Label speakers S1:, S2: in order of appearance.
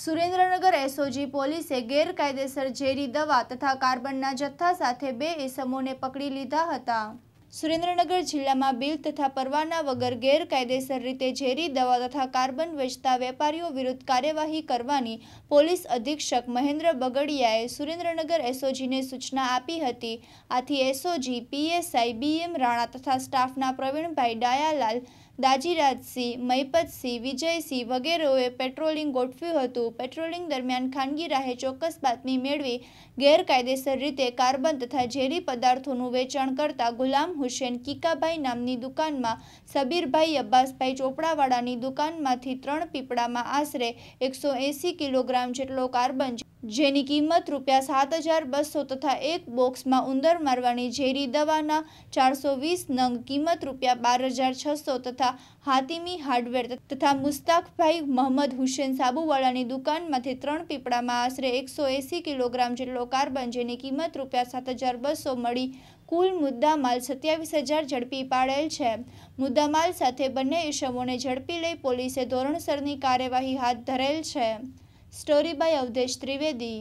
S1: Surendranagar SOG પોલીસે ગેરકાયદેસર ઝેરી દવા તથા કાર્બનના જથ્થા સાથે બે એસમોને પકડી લીધા હતા સુરેન્દ્રનગર જિલ્લામાં બિલ તથા પરવાના વગર ગેરકાયદેસર રીતે ઝેરી દવા તથા કાર્બન વેચતા વેપારીઓ વિરુદ્ધ કાર્યવાહી કરવાની પોલીસ અધિક્ષક મહેન્દ્ર બગડિયાએ સુરેન્દ્રનગર એસઓજીને સૂચના આપી હતી આથી એસઓજી પીએસઆઈ બીએમ રાણા તથા સ્ટાફના પ્રવીણભાઈ ડાયાલાલ દાજીરાજસિંહ મહિપતસિંહ વિજયસિંહ વગેરેઓએ પેટ્રોલિંગ ગોઠવ્યું હતું પેટ્રોલિંગ દરમિયાન ખાનગી રાહે ચોક્કસ બાતમી મેળવી ગેરકાયદેસર રીતે કાર્બન તથા ઝેરી પદાર્થોનું વેચાણ કરતા ગુલામ હુસેન કિકાભાઈ નામની દુકાનમાં સબીરભાઈ અબ્બાસભાઈ ચોપડાવાળાની દુકાનમાંથી ત્રણ પીપળામાં આશરે એકસો કિલોગ્રામ જેટલો કાર્બન જેની કિંમત રૂપિયા સાત હજાર બસો તથા એક બોક્સમાં ઉંદર મારવાની ઝેરી દવાના ચારસો વીસ નંગ કિંમત રૂપિયા બાર હજાર છસો તથા હાતિમી હાર્ડવેર તથા મુસ્તાકભાઈ મોહમ્મદ હુસેન સાબુવાળાની દુકાનમાંથી ત્રણ પીપળામાં આશરે એકસો એંસી કિલોગ્રામ જેટલો કાર્બન જેની કિંમત રૂપિયા સાત હજાર બસો મળી કુલ મુદ્દામાલ સત્યાવીસ હજાર ઝડપી પાડેલ છે મુદ્દામાલ સાથે બંને ઇસમોને ઝડપી લઈ પોલીસે ધોરણસરની કાર્યવાહી હાથ ધરેલ છે Story by Avdesh Trivedi.